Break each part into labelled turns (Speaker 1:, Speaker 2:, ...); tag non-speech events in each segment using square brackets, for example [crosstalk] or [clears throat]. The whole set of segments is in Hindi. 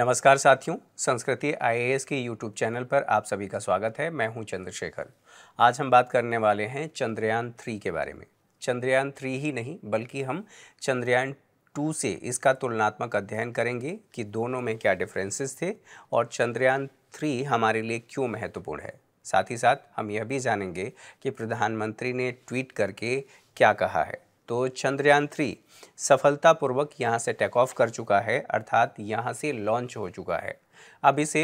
Speaker 1: नमस्कार साथियों संस्कृति आईएएस के यूट्यूब चैनल पर आप सभी का स्वागत है मैं हूं चंद्रशेखर आज हम बात करने वाले हैं चंद्रयान थ्री के बारे में चंद्रयान थ्री ही नहीं बल्कि हम चंद्रयान टू से इसका तुलनात्मक अध्ययन करेंगे कि दोनों में क्या डिफरेंसेस थे और चंद्रयान थ्री हमारे लिए क्यों महत्वपूर्ण है साथ ही साथ हम यह भी जानेंगे कि प्रधानमंत्री ने ट्वीट करके क्या कहा है तो चंद्रयान थ्री सफलतापूर्वक यहाँ से टेक ऑफ कर चुका है अर्थात यहाँ से लॉन्च हो चुका है अब इसे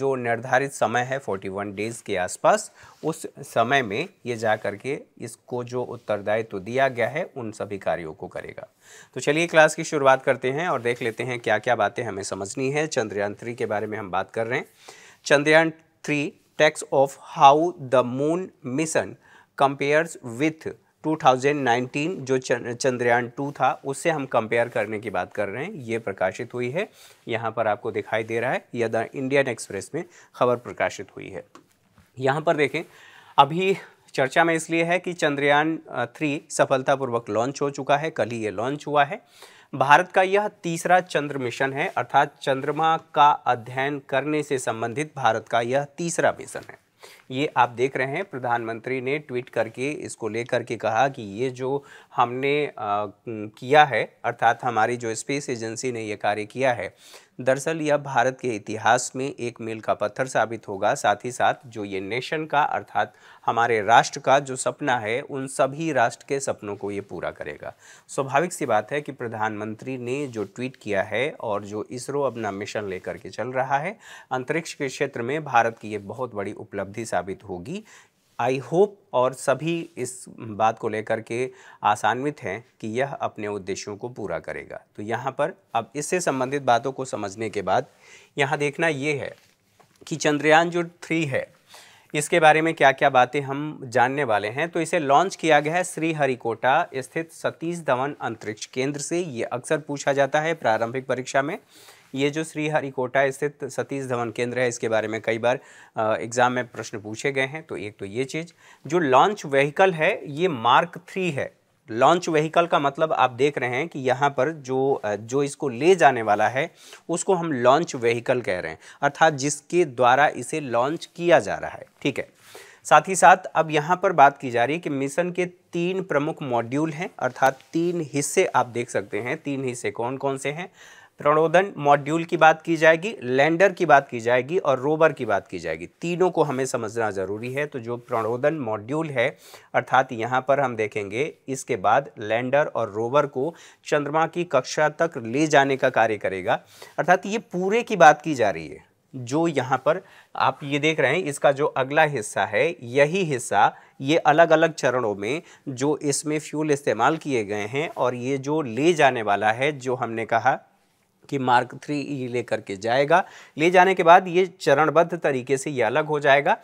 Speaker 1: जो निर्धारित समय है 41 डेज़ के आसपास उस समय में ये जा कर के इसको जो उत्तरदायित्व तो दिया गया है उन सभी कार्यों को करेगा तो चलिए क्लास की शुरुआत करते हैं और देख लेते हैं क्या क्या बातें हमें समझनी है चंद्रयान थ्री के बारे में हम बात कर रहे हैं Chandrayaan three takes off how the moon mission compares with 2019 जो चंद्रयान टू था उससे हम कंपेयर करने की बात कर रहे हैं ये प्रकाशित हुई है यहाँ पर आपको दिखाई दे रहा है यह द इंडियन एक्सप्रेस में खबर प्रकाशित हुई है यहाँ पर देखें अभी चर्चा में इसलिए है कि चंद्रयान थ्री सफलतापूर्वक लॉन्च हो चुका है कल ही ये लॉन्च हुआ है भारत का यह तीसरा चंद्र मिशन है अर्थात चंद्रमा का अध्ययन करने से संबंधित भारत का यह तीसरा मिशन है ये आप देख रहे हैं प्रधानमंत्री ने ट्वीट करके इसको लेकर के कहा कि ये जो हमने आ, किया है अर्थात हमारी जो स्पेस एजेंसी ने ये कार्य किया है दरअसल यह भारत के इतिहास में एक मील का पत्थर साबित होगा साथ ही साथ जो ये नेशन का अर्थात हमारे राष्ट्र का जो सपना है उन सभी राष्ट्र के सपनों को ये पूरा करेगा स्वाभाविक सी बात है कि प्रधानमंत्री ने जो ट्वीट किया है और जो इसरो अपना मिशन लेकर के चल रहा है अंतरिक्ष के क्षेत्र में भारत की ये बहुत बड़ी उपलब्धि साबित होगी आई होप और सभी इस बात को लेकर के आसान्वित हैं कि यह अपने उद्देश्यों को पूरा करेगा तो यहाँ पर अब इससे संबंधित बातों को समझने के बाद यहाँ देखना ये है कि चंद्रयान जो थ्री है इसके बारे में क्या क्या बातें हम जानने वाले हैं तो इसे लॉन्च किया गया है श्रीहरिकोटा स्थित सतीश धवन अंतरिक्ष केंद्र से ये अक्सर पूछा जाता है प्रारंभिक परीक्षा में ये जो श्रीहरिकोटा स्थित सतीश धवन केंद्र है इसके बारे में कई बार एग्ज़ाम में प्रश्न पूछे गए हैं तो एक तो ये चीज़ जो लॉन्च व्हीकल है ये मार्क थ्री है लॉन्च व्हीकल का मतलब आप देख रहे हैं कि यहाँ पर जो जो इसको ले जाने वाला है उसको हम लॉन्च व्हीकल कह रहे हैं अर्थात जिसके द्वारा इसे लॉन्च किया जा रहा है ठीक है साथ ही साथ अब यहाँ पर बात की जा रही है कि मिशन के तीन प्रमुख मॉड्यूल हैं अर्थात तीन हिस्से आप देख सकते हैं तीन हिस्से कौन कौन से हैं प्रणोदन मॉड्यूल की बात की जाएगी लैंडर की बात की जाएगी और रोवर की बात की जाएगी तीनों को हमें समझना ज़रूरी है तो जो प्रणोदन मॉड्यूल है अर्थात यहाँ पर हम देखेंगे इसके बाद लैंडर और रोवर को चंद्रमा की कक्षा तक ले जाने का कार्य करेगा अर्थात ये पूरे की बात की जा रही है जो यहाँ पर आप ये देख रहे हैं इसका जो अगला हिस्सा है यही हिस्सा ये अलग अलग चरणों में जो इसमें फ्यूल इस्तेमाल किए गए हैं और ये जो ले जाने वाला है जो हमने कहा कि मार्क थ्री ई लेकर के जाएगा ले जाने के बाद ये चरणबद्ध तरीके से ये अलग हो जाएगा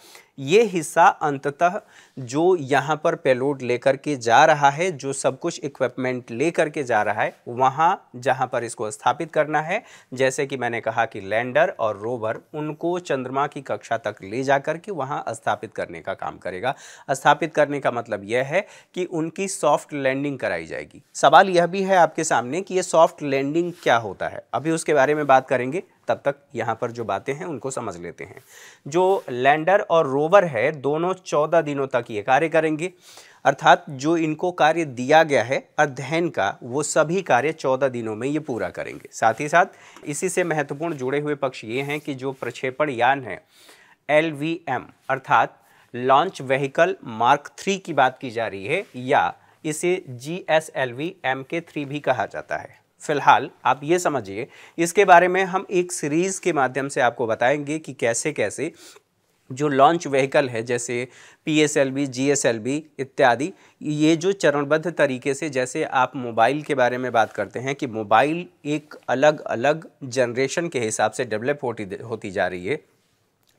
Speaker 1: ये हिस्सा अंततः जो यहाँ पर पेलोड लेकर के जा रहा है जो सब कुछ इक्विपमेंट लेकर के जा रहा है वहाँ जहाँ पर इसको स्थापित करना है जैसे कि मैंने कहा कि लैंडर और रोवर उनको चंद्रमा की कक्षा तक ले जा कर के वहाँ स्थापित करने का काम करेगा स्थापित करने का मतलब यह है कि उनकी सॉफ्ट लैंडिंग कराई जाएगी सवाल यह भी है आपके सामने कि ये सॉफ्ट लैंडिंग क्या होता है अभी उसके बारे में बात करेंगे तब तक यहाँ पर जो बातें हैं उनको समझ लेते हैं जो लैंडर और रोवर है दोनों चौदह दिनों तक ये कार्य करेंगे अर्थात जो इनको कार्य दिया गया है अध्ययन का वो सभी कार्य चौदह दिनों में ये पूरा करेंगे साथ ही साथ इसी से महत्वपूर्ण जुड़े हुए पक्ष ये हैं कि जो प्रक्षेपण यान है एल वी एम अर्थात लॉन्च व्हीकल मार्क थ्री की बात की जा रही है या इसे G S L V M K three भी कहा जाता है फिलहाल आप ये समझिए इसके बारे में हम एक सीरीज़ के माध्यम से आपको बताएंगे कि कैसे कैसे जो लॉन्च व्हीकल है जैसे P S L B G S L B इत्यादि ये जो चरणबद्ध तरीके से जैसे आप मोबाइल के बारे में बात करते हैं कि मोबाइल एक अलग अलग जनरेशन के हिसाब से डेवलप होती होती जा रही है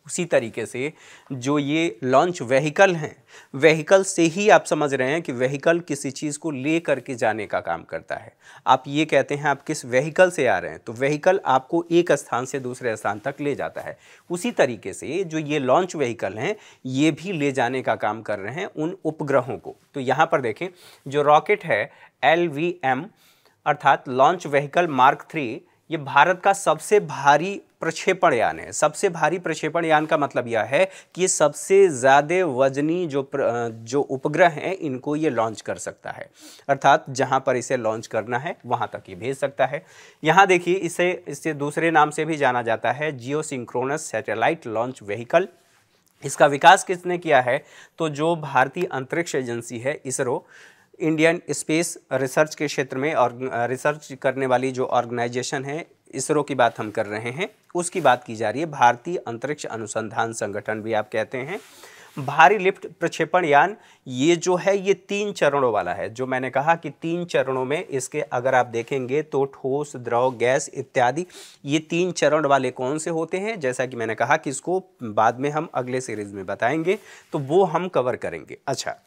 Speaker 1: उसी तरीके से जो ये लॉन्च व्हीकल हैं व्हीकल से ही आप समझ रहे हैं कि व्हीकल किसी चीज़ को ले करके जाने का काम करता है आप ये कहते हैं आप किस व्हीकल से आ रहे हैं तो व्हीकल आपको एक स्थान से दूसरे स्थान तक ले जाता है उसी तरीके से जो ये लॉन्च व्हीकल हैं ये भी ले जाने का काम कर रहे हैं उन उपग्रहों को तो यहाँ पर देखें जो रॉकेट है एल अर्थात लॉन्च व्हीकल मार्क थ्री ये भारत का सबसे भारी प्रक्षेपण यान है सबसे भारी प्रक्षेपण यान का मतलब यह है कि सबसे ज़्यादा वजनी जो प्र, जो उपग्रह हैं इनको ये लॉन्च कर सकता है अर्थात जहाँ पर इसे लॉन्च करना है वहाँ तक ये भेज सकता है यहाँ देखिए इसे इसे दूसरे नाम से भी जाना जाता है geo synchronous satellite launch vehicle इसका विकास किसने किया है तो जो भारतीय अंतरिक्ष एजेंसी है इसरो इंडियन स्पेस रिसर्च के क्षेत्र में और रिसर्च करने वाली जो ऑर्गेनाइजेशन है इसरो की बात हम कर रहे हैं उसकी बात की जा रही है भारतीय अंतरिक्ष अनुसंधान संगठन भी आप कहते हैं भारी लिफ्ट प्रक्षेपण यान ये जो है ये तीन चरणों वाला है जो मैंने कहा कि तीन चरणों में इसके अगर आप देखेंगे तो ठोस द्रव गैस इत्यादि ये तीन चरण वाले कौन से होते हैं जैसा कि मैंने कहा कि इसको बाद में हम अगले सीरीज में बताएंगे तो वो हम कवर करेंगे अच्छा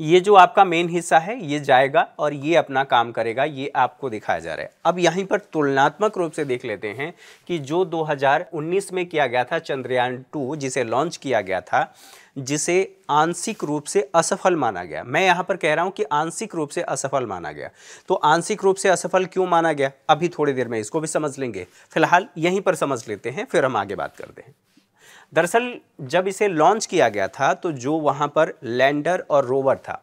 Speaker 1: ये जो आपका मेन हिस्सा है ये जाएगा और ये अपना काम करेगा ये आपको दिखाया जा रहा है अब यहीं पर तुलनात्मक रूप से देख लेते हैं कि जो 2019 में किया गया था चंद्रयान टू जिसे लॉन्च किया गया था जिसे आंशिक रूप से असफल माना गया मैं यहाँ पर कह रहा हूँ कि आंशिक रूप से असफल माना गया तो आंशिक रूप से असफल क्यों माना गया अभी थोड़ी देर में इसको भी समझ लेंगे फिलहाल यहीं पर समझ लेते हैं फिर हम आगे बात करते हैं दरअसल जब इसे लॉन्च किया गया था तो जो वहाँ पर लैंडर और रोवर था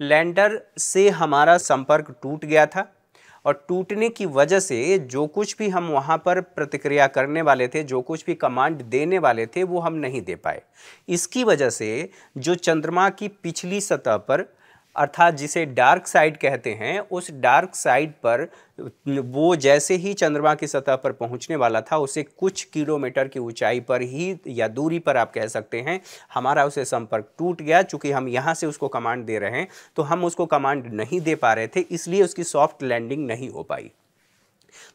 Speaker 1: लैंडर से हमारा संपर्क टूट गया था और टूटने की वजह से जो कुछ भी हम वहाँ पर प्रतिक्रिया करने वाले थे जो कुछ भी कमांड देने वाले थे वो हम नहीं दे पाए इसकी वजह से जो चंद्रमा की पिछली सतह पर अर्थात जिसे डार्क साइड कहते हैं उस डार्क साइड पर वो जैसे ही चंद्रमा की सतह पर पहुंचने वाला था उसे कुछ किलोमीटर की ऊंचाई पर ही या दूरी पर आप कह सकते हैं हमारा उसे संपर्क टूट गया चूंकि हम यहाँ से उसको कमांड दे रहे हैं तो हम उसको कमांड नहीं दे पा रहे थे इसलिए उसकी सॉफ्ट लैंडिंग नहीं हो पाई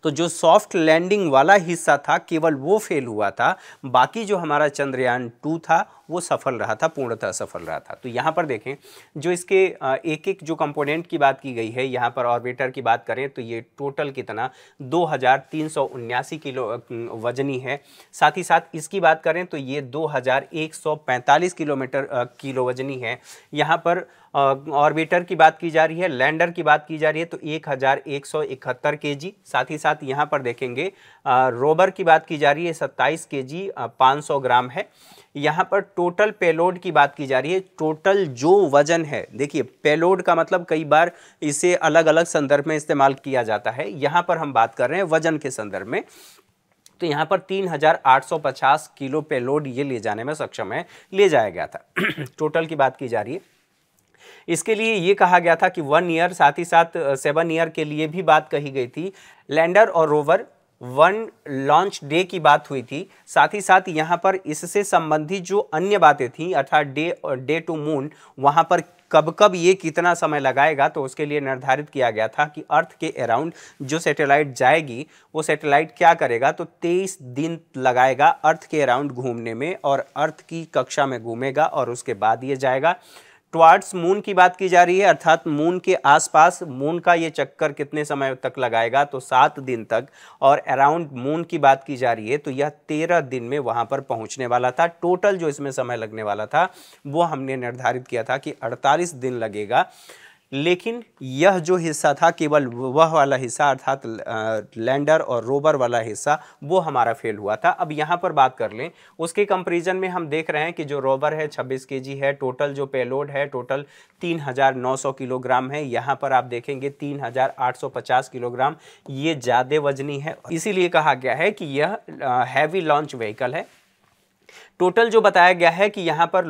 Speaker 1: तो जो सॉफ्ट लैंडिंग वाला हिस्सा था केवल वो फेल हुआ था बाकी जो हमारा चंद्रयान टू था वो सफल रहा था पूर्णतः सफल रहा था तो यहाँ पर देखें जो इसके एक एक जो कंपोनेंट की बात की गई है यहाँ पर ऑर्बिटर की बात करें तो ये टोटल कितना दो किलो वजनी है साथ ही साथ इसकी बात करें तो ये दो किलोमीटर किलो वजनी है यहाँ पर ऑर्बिटर की बात की जा रही है लैंडर की बात की जा रही है तो एक हज़ार एक सौ इकहत्तर के जी साथ ही साथ यहाँ पर देखेंगे रोबर की बात की जा रही है सत्ताईस के जी पाँच सौ ग्राम है यहाँ पर टोटल पेलोड की बात की जा रही है टोटल जो वजन है देखिए पेलोड का मतलब कई बार इसे अलग अलग संदर्भ में इस्तेमाल किया जाता है यहाँ पर हम बात कर रहे हैं वजन के संदर्भ में तो यहाँ पर 3,850 किलो पेलोड ये ले जाने में सक्षम है ले जाया गया था [clears throat] टोटल की बात की जा रही है इसके लिए ये कहा गया था कि वन ईयर साथ ही साथ सेवन ईयर के लिए भी बात कही गई थी लैंडर और रोवर वन लॉन्च डे की बात हुई थी साथ ही साथ यहाँ पर इससे संबंधित जो अन्य बातें थीं अर्थात डे डे टू मून वहाँ पर कब कब ये कितना समय लगाएगा तो उसके लिए निर्धारित किया गया था कि अर्थ के अराउंड जो सैटेलाइट जाएगी वो सैटेलाइट क्या करेगा तो 23 दिन लगाएगा अर्थ के अराउंड घूमने में और अर्थ की कक्षा में घूमेगा और उसके बाद ये जाएगा ट्वार्ड्स मून की बात की जा रही है अर्थात मून के आसपास मून का ये चक्कर कितने समय तक लगाएगा तो सात दिन तक और अराउंड मून की बात की जा रही है तो यह तेरह दिन में वहाँ पर पहुँचने वाला था टोटल जो इसमें समय लगने वाला था वो हमने निर्धारित किया था कि अड़तालीस दिन लगेगा लेकिन यह जो हिस्सा था केवल वह वाला हिस्सा अर्थात लैंडर और रोबर वाला हिस्सा वो हमारा फेल हुआ था अब यहाँ पर बात कर लें उसके कंपेरिजन में हम देख रहे हैं कि जो रोबर है 26 के है टोटल जो पेलोड है टोटल 3,900 किलोग्राम है यहाँ पर आप देखेंगे 3,850 किलोग्राम ये ज़्यादा वजनी है इसीलिए कहा गया है कि यह हैवी लॉन्च व्हीकल है टोटल जो बताया गया है कि यहाँ पर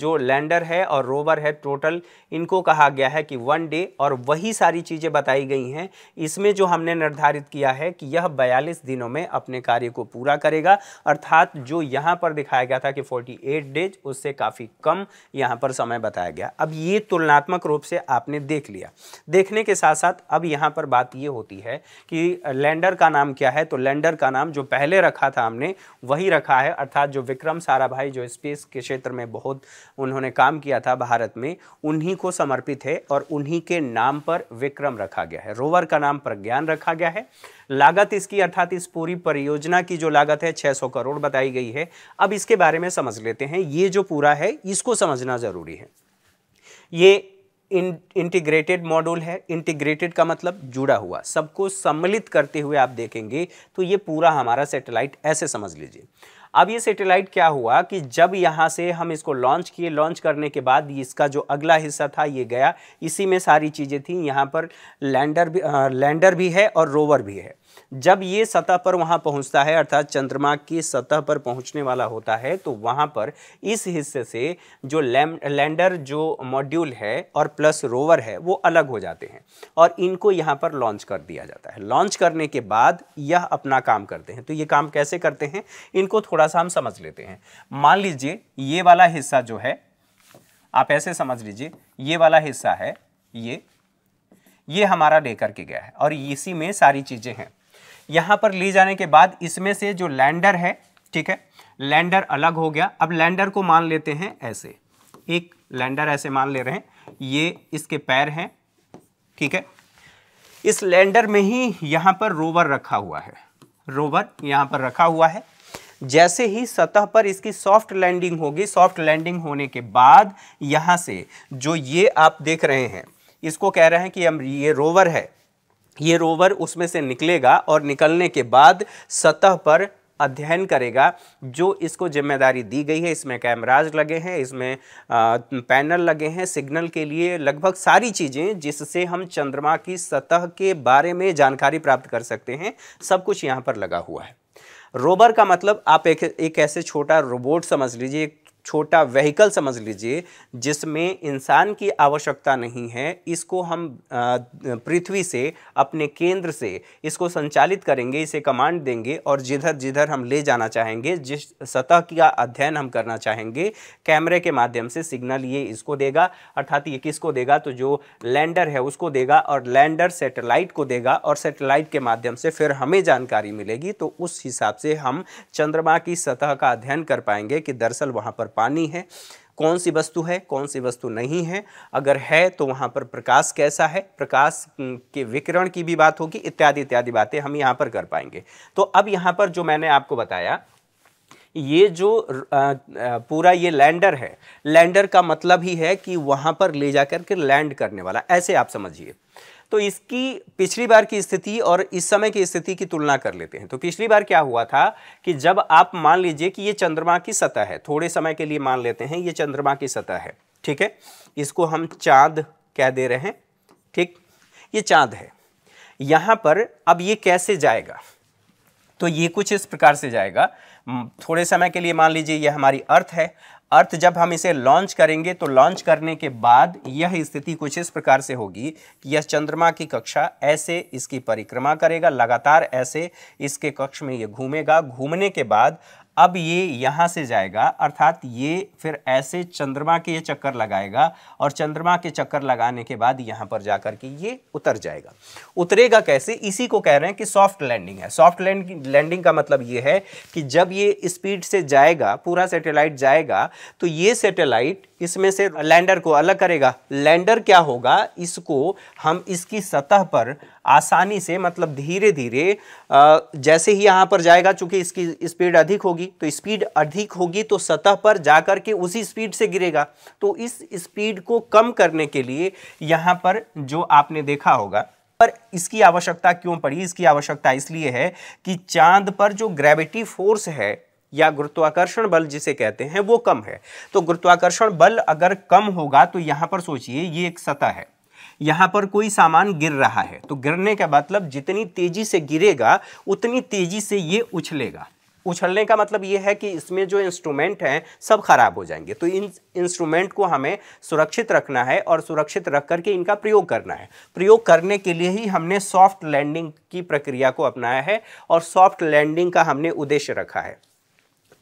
Speaker 1: जो लैंडर है और रोवर है टोटल इनको कहा गया है कि वन डे और वही सारी चीज़ें बताई गई हैं इसमें जो हमने निर्धारित किया है कि यह बयालीस दिनों में अपने कार्य को पूरा करेगा अर्थात जो यहाँ पर दिखाया गया था कि फोर्टी एट डेज उससे काफ़ी कम यहाँ पर समय बताया गया अब ये तुलनात्मक रूप से आपने देख लिया देखने के साथ साथ अब यहाँ पर बात ये होती है कि लैंडर का नाम क्या है तो लैंडर का नाम जो पहले रखा था हमने वही रखा है अर्थात जो विक्रम राम साराभाई जो स्पेस के क्षेत्र में बहुत उन्होंने काम किया था भारत में उन्हीं को समर्पित है और उन्हीं के नाम पर विक्रम रखा गया है रोवर का नाम प्रज्ञान रखा गया है लागत इसकी अर्थात इस पूरी परियोजना की जो लागत है 600 करोड़ बताई गई है अब इसके बारे में समझ लेते हैं ये जो पूरा है इसको समझना ज़रूरी है ये इन इंटीग्रेटेड मॉड्यूल है इंटीग्रेटेड का मतलब जुड़ा हुआ सबको सम्मिलित करते हुए आप देखेंगे तो ये पूरा हमारा सैटेलाइट ऐसे समझ लीजिए अब ये सैटेलाइट क्या हुआ कि जब यहाँ से हम इसको लॉन्च किए लॉन्च करने के बाद इसका जो अगला हिस्सा था ये गया इसी में सारी चीज़ें थी यहाँ पर लैंडर भी आ, लैंडर भी है और रोवर भी है जब ये सतह पर वहाँ पहुँचता है अर्थात चंद्रमा की सतह पर पहुँचने वाला होता है तो वहाँ पर इस हिस्से से जो लैंडर जो मॉड्यूल है और प्लस रोवर है वो अलग हो जाते हैं और इनको यहाँ पर लॉन्च कर दिया जाता है लॉन्च करने के बाद यह अपना काम करते हैं तो ये काम कैसे करते हैं इनको थोड़ा सा हम समझ लेते हैं मान लीजिए ये वाला हिस्सा जो है आप ऐसे समझ लीजिए ये वाला हिस्सा है ये ये हमारा लेकर के गया है और इसी में सारी चीज़ें हैं यहाँ पर ले जाने के बाद इसमें से जो लैंडर है ठीक है लैंडर अलग हो गया अब लैंडर को मान लेते हैं ऐसे एक लैंडर ऐसे मान ले रहे हैं ये इसके पैर हैं ठीक है इस लैंडर में ही यहाँ पर रोवर रखा हुआ है रोवर यहाँ पर रखा हुआ है जैसे ही सतह पर इसकी सॉफ्ट लैंडिंग होगी सॉफ्ट लैंडिंग होने के बाद यहाँ से जो ये आप देख रहे हैं इसको कह रहे हैं कि हम ये रोवर है ये रोवर उसमें से निकलेगा और निकलने के बाद सतह पर अध्ययन करेगा जो इसको जिम्मेदारी दी गई है इसमें कैमराज लगे हैं इसमें पैनल लगे हैं सिग्नल के लिए लगभग सारी चीज़ें जिससे हम चंद्रमा की सतह के बारे में जानकारी प्राप्त कर सकते हैं सब कुछ यहाँ पर लगा हुआ है रोबर का मतलब आप एक एक ऐसे छोटा रोबोट समझ लीजिए एक छोटा व्हीकल समझ लीजिए जिसमें इंसान की आवश्यकता नहीं है इसको हम पृथ्वी से अपने केंद्र से इसको संचालित करेंगे इसे कमांड देंगे और जिधर जिधर हम ले जाना चाहेंगे जिस सतह का अध्ययन हम करना चाहेंगे कैमरे के माध्यम से सिग्नल ये इसको देगा अर्थात ये किसको देगा तो जो लैंडर है उसको देगा और लैंडर सेटेलाइट को देगा और सेटेलाइट के माध्यम से फिर हमें जानकारी मिलेगी तो उस हिसाब से हम चंद्रमा की सतह का अध्ययन कर पाएंगे कि दरअसल वहाँ पर पानी है कौन सी वस्तु है कौन सी वस्तु नहीं है अगर है तो वहाँ पर प्रकाश कैसा है प्रकाश के विकिरण की भी बात होगी इत्यादि इत्यादि बातें हम यहाँ पर कर पाएंगे तो अब यहाँ पर जो मैंने आपको बताया ये जो पूरा ये लैंडर है लैंडर का मतलब ही है कि वहाँ पर ले जा कर के लैंड करने वाला ऐसे आप समझिए तो इसकी पिछली बार की स्थिति और इस समय की स्थिति की तुलना कर लेते हैं तो पिछली बार क्या हुआ था कि जब आप मान लीजिए कि ये चंद्रमा की सतह है थोड़े समय के लिए मान लेते हैं ये चंद्रमा की सतह है ठीक है इसको हम चांद कह दे रहे हैं ठीक ये चांद है यहाँ पर अब ये कैसे जाएगा तो ये कुछ इस प्रकार से जाएगा थोड़े समय के लिए मान लीजिए ये हमारी अर्थ है अर्थ जब हम इसे लॉन्च करेंगे तो लॉन्च करने के बाद यह स्थिति कुछ इस प्रकार से होगी कि यह चंद्रमा की कक्षा ऐसे इसकी परिक्रमा करेगा लगातार ऐसे इसके कक्ष में यह घूमेगा घूमने के बाद अब ये यहाँ से जाएगा अर्थात ये फिर ऐसे चंद्रमा के ये चक्कर लगाएगा और चंद्रमा के चक्कर लगाने के बाद यहाँ पर जाकर के ये उतर जाएगा उतरेगा कैसे इसी को कह रहे हैं कि सॉफ्ट लैंडिंग है सॉफ्ट लैंडिंग का मतलब ये है कि जब ये स्पीड से जाएगा पूरा सैटेलाइट जाएगा तो ये सेटेलाइट इसमें से लैंडर को अलग करेगा लैंडर क्या होगा इसको हम इसकी सतह पर आसानी से मतलब धीरे धीरे जैसे ही यहाँ पर जाएगा चूँकि इसकी स्पीड अधिक होगी तो स्पीड अधिक होगी तो सतह पर जा के उसी स्पीड से गिरेगा तो इस स्पीड को कम करने के लिए यहाँ पर जो आपने देखा होगा पर इसकी आवश्यकता क्यों पड़ी इसकी आवश्यकता इसलिए है कि चांद पर जो ग्रेविटी फोर्स है या गुरुत्वाकर्षण बल जिसे कहते हैं वो कम है तो गुरुत्वाकर्षण बल अगर कम होगा तो यहाँ पर सोचिए ये एक सतह है यहाँ पर कोई सामान गिर रहा है तो गिरने का मतलब जितनी तेजी से गिरेगा उतनी तेजी से ये उछलेगा उछलने का मतलब ये है कि इसमें जो इंस्ट्रूमेंट हैं सब खराब हो जाएंगे तो इन इंस्ट्रूमेंट को हमें सुरक्षित रखना है और सुरक्षित रख करके इनका प्रयोग करना है प्रयोग करने के लिए ही हमने सॉफ्ट लैंडिंग की प्रक्रिया को अपनाया है और सॉफ्ट लैंडिंग का हमने उद्देश्य रखा है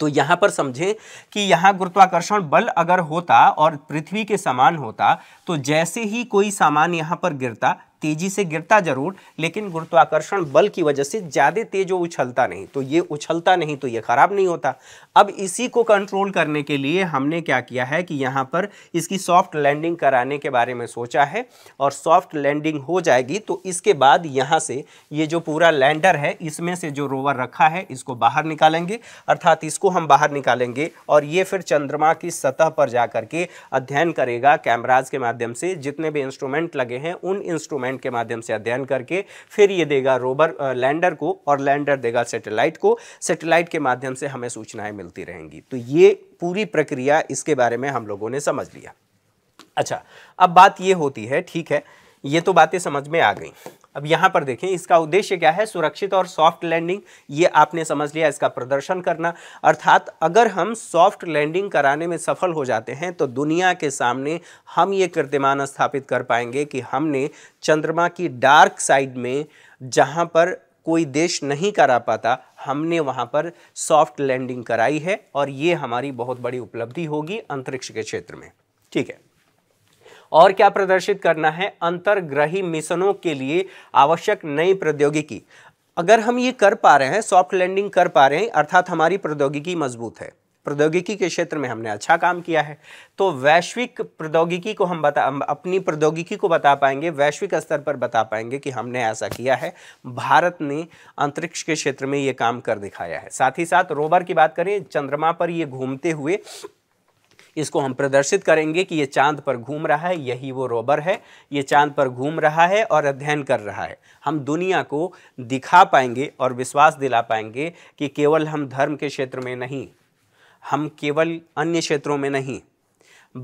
Speaker 1: तो यहाँ पर समझें कि यहाँ गुरुत्वाकर्षण बल अगर होता और पृथ्वी के समान होता तो जैसे ही कोई सामान यहाँ पर गिरता तेजी से गिरता जरूर लेकिन गुरुत्वाकर्षण बल की वजह से ज़्यादा तेज वो उछलता नहीं तो ये उछलता नहीं तो ये ख़राब नहीं होता अब इसी को कंट्रोल करने के लिए हमने क्या किया है कि यहाँ पर इसकी सॉफ्ट लैंडिंग कराने के बारे में सोचा है और सॉफ्ट लैंडिंग हो जाएगी तो इसके बाद यहाँ से ये जो पूरा लैंडर है इसमें से जो रोवर रखा है इसको बाहर निकालेंगे अर्थात इसको हम बाहर निकालेंगे और ये फिर चंद्रमा की सतह पर जाकर के अध्ययन करेगा कैमराज के माध्यम से जितने भी इंस्ट्रूमेंट लगे हैं उन इंस्ट्रूमेंट एक्सपेरिमेंट के माध्यम से अध्ययन करके फिर ये देगा रोबर लैंडर को और लैंडर देगा सेटेलाइट को सेटेलाइट के माध्यम से हमें सूचनाएं मिलती रहेंगी तो ये पूरी प्रक्रिया इसके बारे में हम लोगों ने समझ लिया अच्छा अब बात ये होती है ठीक है ये तो बातें समझ में आ गई अब यहाँ पर देखें इसका उद्देश्य क्या है सुरक्षित और सॉफ्ट लैंडिंग ये आपने समझ लिया इसका प्रदर्शन करना अर्थात अगर हम सॉफ्ट लैंडिंग कराने में सफल हो जाते हैं तो दुनिया के सामने हम ये कीर्तिमान स्थापित कर पाएंगे कि हमने चंद्रमा की डार्क साइड में जहाँ पर कोई देश नहीं करा पाता हमने वहाँ पर सॉफ्ट लैंडिंग कराई है और ये हमारी बहुत बड़ी उपलब्धि होगी अंतरिक्ष के क्षेत्र में ठीक है और क्या प्रदर्शित करना है अंतर्ग्रही मिशनों के लिए आवश्यक नई प्रौद्योगिकी अगर हम ये कर पा रहे हैं सॉफ्ट लैंडिंग कर पा रहे हैं अर्थात हमारी प्रौद्योगिकी मजबूत है प्रौद्योगिकी के क्षेत्र में हमने अच्छा काम किया है तो वैश्विक प्रौद्योगिकी को हम बता अपनी प्रौद्योगिकी को बता पाएंगे वैश्विक स्तर पर बता पाएंगे कि हमने ऐसा किया है भारत ने अंतरिक्ष के क्षेत्र में ये काम कर दिखाया है साथ ही साथ रोबर की बात करें चंद्रमा पर ये घूमते हुए इसको हम प्रदर्शित करेंगे कि ये चांद पर घूम रहा है यही वो रोबर है ये चांद पर घूम रहा है और अध्ययन कर रहा है हम दुनिया को दिखा पाएंगे और विश्वास दिला पाएंगे कि केवल हम धर्म के क्षेत्र में नहीं हम केवल अन्य क्षेत्रों में नहीं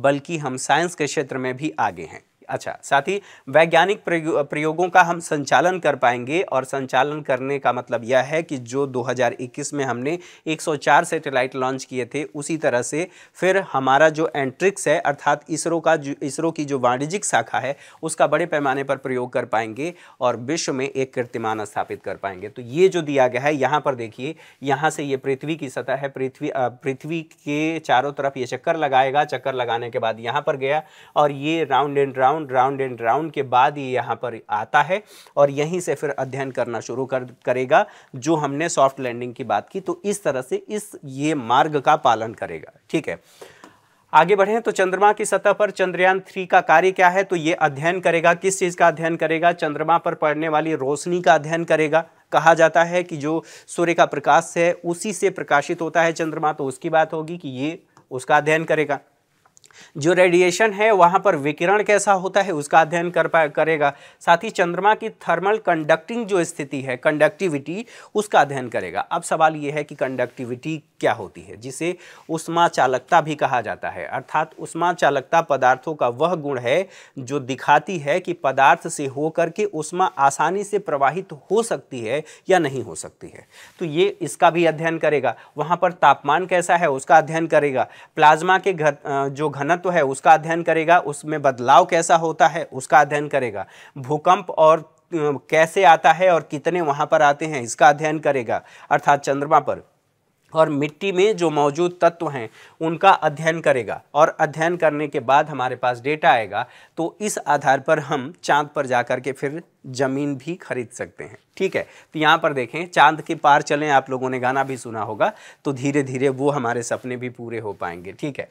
Speaker 1: बल्कि हम साइंस के क्षेत्र में भी आगे हैं अच्छा साथ ही वैज्ञानिक प्रयोगों का हम संचालन कर पाएंगे और संचालन करने का मतलब यह है कि जो 2021 में हमने 104 सैटेलाइट लॉन्च किए थे उसी तरह से फिर हमारा जो एंट्रिक्स है अर्थात इसरो का इसरो की जो वाणिज्यिक शाखा है उसका बड़े पैमाने पर प्रयोग कर पाएंगे और विश्व में एक कीर्तिमान स्थापित कर पाएंगे तो ये जो दिया गया है यहाँ पर देखिए यहाँ से ये पृथ्वी की सतह है पृथ्वी पृथ्वी के चारों तरफ ये चक्कर लगाएगा चक्कर लगाने के बाद यहाँ पर गया और ये round and round round round and round के बाद ही यहाँ पर आता है और यहीं से फिर अध्ययन करना शुरू कर करेगा जो हमने सॉफ्ट लैंडिंग की बात की तो इस तरह से इस ये मार्ग का पालन करेगा ठीक है आगे बढ़े तो चंद्रमा की सतह पर चंद्रयान थ्री का कार्य क्या है तो ये अध्ययन करेगा किस चीज़ का अध्ययन करेगा चंद्रमा पर पड़ने वाली रोशनी का अध्ययन करेगा कहा जाता है कि जो सूर्य का प्रकाश है उसी से प्रकाशित होता है चंद्रमा तो उसकी बात होगी कि ये उसका अध्ययन करेगा जो रेडिएशन है वहाँ पर विकिरण कैसा होता है उसका अध्ययन कर पा करेगा साथ ही चंद्रमा की थर्मल कंडक्टिंग जो स्थिति है कंडक्टिविटी उसका अध्ययन करेगा अब सवाल ये है कि कंडक्टिविटी क्या होती है जिसे उष्मा चालकता भी कहा जाता है अर्थात उष्मा चालकता पदार्थों का वह गुण है जो दिखाती है कि पदार्थ से होकर के उष्मा आसानी से प्रवाहित हो सकती है या नहीं हो सकती है तो ये इसका भी अध्ययन करेगा वहाँ पर तापमान कैसा है उसका अध्ययन करेगा प्लाज्मा के घर जो घनत्व है उसका अध्ययन करेगा उसमें बदलाव कैसा होता है उसका अध्ययन करेगा भूकंप और कैसे आता है और कितने वहाँ पर आते हैं इसका अध्ययन करेगा अर्थात चंद्रमा पर और मिट्टी में जो मौजूद तत्व हैं उनका अध्ययन करेगा और अध्ययन करने के बाद हमारे पास डेटा आएगा तो इस आधार पर हम चांद पर जा के फिर ज़मीन भी खरीद सकते हैं ठीक है तो यहाँ पर देखें चांद के पार चलें आप लोगों ने गाना भी सुना होगा तो धीरे धीरे वो हमारे सपने भी पूरे हो पाएंगे ठीक है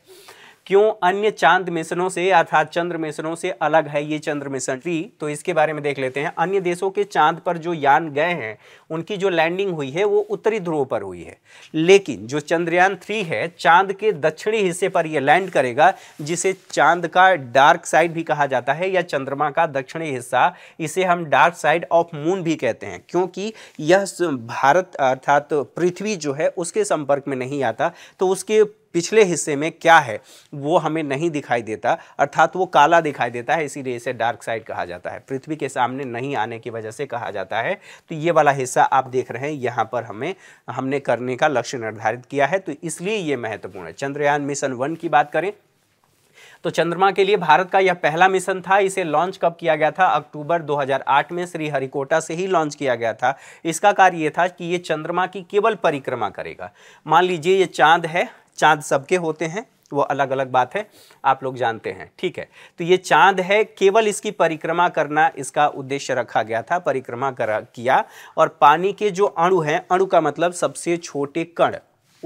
Speaker 1: क्यों अन्य चांद मिशनों से अर्थात चंद्र मिशनों से अलग है ये चंद्र मिशन थ्री तो इसके बारे में देख लेते हैं अन्य देशों के चांद पर जो यान गए हैं उनकी जो लैंडिंग हुई है वो उत्तरी ध्रुव पर हुई है लेकिन जो चंद्रयान थ्री है चांद के दक्षिणी हिस्से पर यह लैंड करेगा जिसे चांद का डार्क साइड भी कहा जाता है या चंद्रमा का दक्षिणी हिस्सा इसे हम डार्क साइड ऑफ मून भी कहते हैं क्योंकि यह भारत अर्थात पृथ्वी जो है उसके संपर्क में नहीं आता तो उसके पिछले हिस्से में क्या है वो हमें नहीं दिखाई देता अर्थात वो काला दिखाई देता है इसीलिए इसे डार्क साइड कहा जाता है पृथ्वी के सामने नहीं आने की वजह से कहा जाता है तो ये वाला हिस्सा आप देख रहे हैं यहाँ पर हमें हमने करने का लक्ष्य निर्धारित किया है तो इसलिए ये महत्वपूर्ण है चंद्रयान मिशन वन की बात करें तो चंद्रमा के लिए भारत का यह पहला मिशन था इसे लॉन्च कब किया गया था अक्टूबर 2008 में श्री हरिकोटा से ही लॉन्च किया गया था इसका कार्य ये था कि ये चंद्रमा की केवल परिक्रमा करेगा मान लीजिए ये चांद है चांद सबके होते हैं वो अलग अलग बात है आप लोग जानते हैं ठीक है तो ये चांद है केवल इसकी परिक्रमा करना इसका उद्देश्य रखा गया था परिक्रमा कर किया और पानी के जो अणु हैं अणु का मतलब सबसे छोटे कण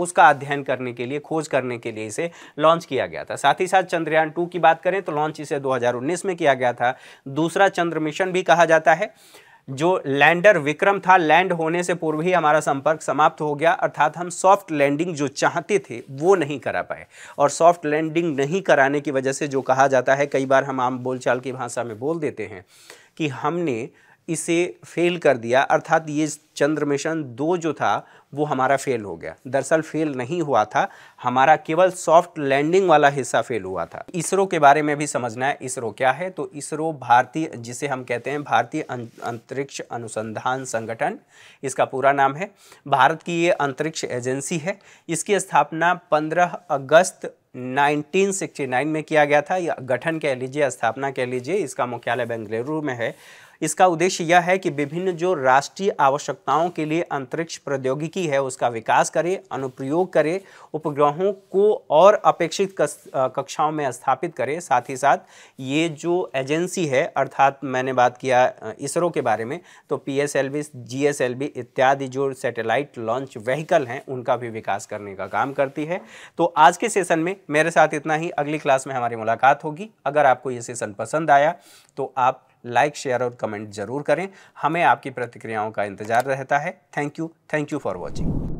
Speaker 1: उसका अध्ययन करने के लिए खोज करने के लिए इसे लॉन्च किया गया था साथ ही साथ चंद्रयान टू की बात करें तो लॉन्च इसे 2019 में किया गया था दूसरा चंद्र मिशन भी कहा जाता है जो लैंडर विक्रम था लैंड होने से पूर्व ही हमारा संपर्क समाप्त हो गया अर्थात हम सॉफ्ट लैंडिंग जो चाहते थे वो नहीं करा पाए और सॉफ्ट लैंडिंग नहीं कराने की वजह से जो कहा जाता है कई बार हम आम बोलचाल की भाषा में बोल देते हैं कि हमने इसे फेल कर दिया अर्थात ये चंद्र मिशन दो जो था वो हमारा फेल हो गया दरअसल फेल नहीं हुआ था हमारा केवल सॉफ्ट लैंडिंग वाला हिस्सा फेल हुआ था इसरो के बारे में भी समझना है इसरो क्या है तो इसरो भारतीय जिसे हम कहते हैं भारतीय अं-, अंतरिक्ष अनुसंधान संगठन इसका पूरा नाम है भारत की ये अंतरिक्ष एजेंसी है इसकी स्थापना पंद्रह अगस्त 1969 में किया गया था या गठन कह लीजिए स्थापना कह लीजिए इसका मुख्यालय बेंगलुरु में है इसका उद्देश्य यह है कि विभिन्न जो राष्ट्रीय आवश्यकताओं के लिए अंतरिक्ष प्रौद्योगिकी है उसका विकास करे अनुप्रयोग करे उपग्रहों को और अपेक्षित कक्षाओं में स्थापित करे साथ ही साथ ये जो एजेंसी है अर्थात मैंने बात किया इसरो के बारे में तो P S L B G S L B इत्यादि जो सैटेलाइट लॉन्च व्हीकल हैं उनका भी विकास करने का काम करती है तो आज के सेशन में मेरे साथ इतना ही अगली क्लास में हमारी मुलाकात होगी अगर आपको ये सेशन पसंद आया तो आप लाइक शेयर और कमेंट ज़रूर करें हमें आपकी प्रतिक्रियाओं का इंतज़ार रहता है thank you thank you for watching